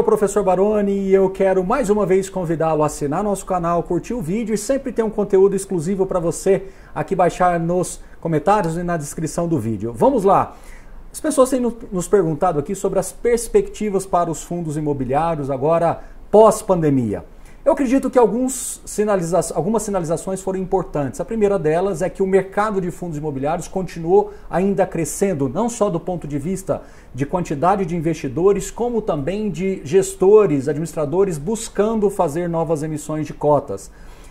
é o professor Baroni e eu quero mais uma vez convidá-lo a assinar nosso canal, curtir o vídeo e sempre ter um conteúdo exclusivo para você aqui baixar nos comentários e na descrição do vídeo. Vamos lá! As pessoas têm nos perguntado aqui sobre as perspectivas para os fundos imobiliários agora pós-pandemia. Eu acredito que sinaliza algumas sinalizações foram importantes. A primeira delas é que o mercado de fundos imobiliários continuou ainda crescendo, não só do ponto de vista de quantidade de investidores, como também de gestores, administradores buscando fazer novas emissões de cotas.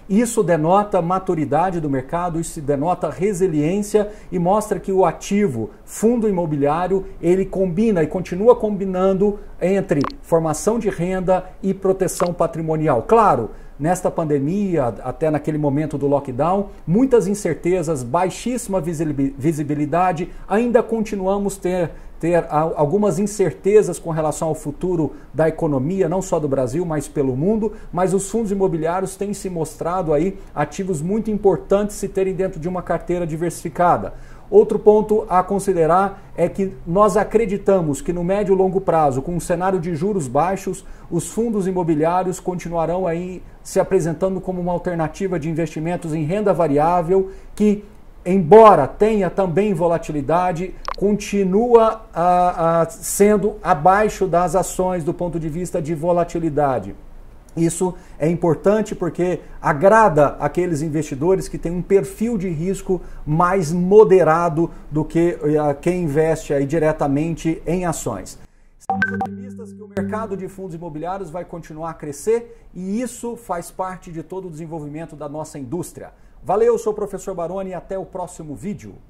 Isso denota maturidade do mercado, isso denota resiliência e mostra que o ativo, fundo imobiliário, ele combina e continua combinando entre formação de renda e proteção patrimonial. Claro, nesta pandemia, até naquele momento do lockdown, muitas incertezas, baixíssima visibilidade, ainda continuamos ter ter algumas incertezas com relação ao futuro da economia, não só do Brasil, mas pelo mundo, mas os fundos imobiliários têm se mostrado aí ativos muito importantes se terem dentro de uma carteira diversificada. Outro ponto a considerar é que nós acreditamos que no médio e longo prazo, com um cenário de juros baixos, os fundos imobiliários continuarão aí se apresentando como uma alternativa de investimentos em renda variável que embora tenha também volatilidade, continua a, ah, a, ah, sendo abaixo das ações do ponto de vista de volatilidade. Isso é importante porque agrada aqueles investidores que têm um perfil de risco mais moderado do que ah, quem investe aí diretamente em ações. Estamos otimistas que o mercado de fundos imobiliários vai continuar a crescer e isso faz parte de todo o desenvolvimento da nossa indústria. Valeu, sou o professor Baroni e até o próximo vídeo.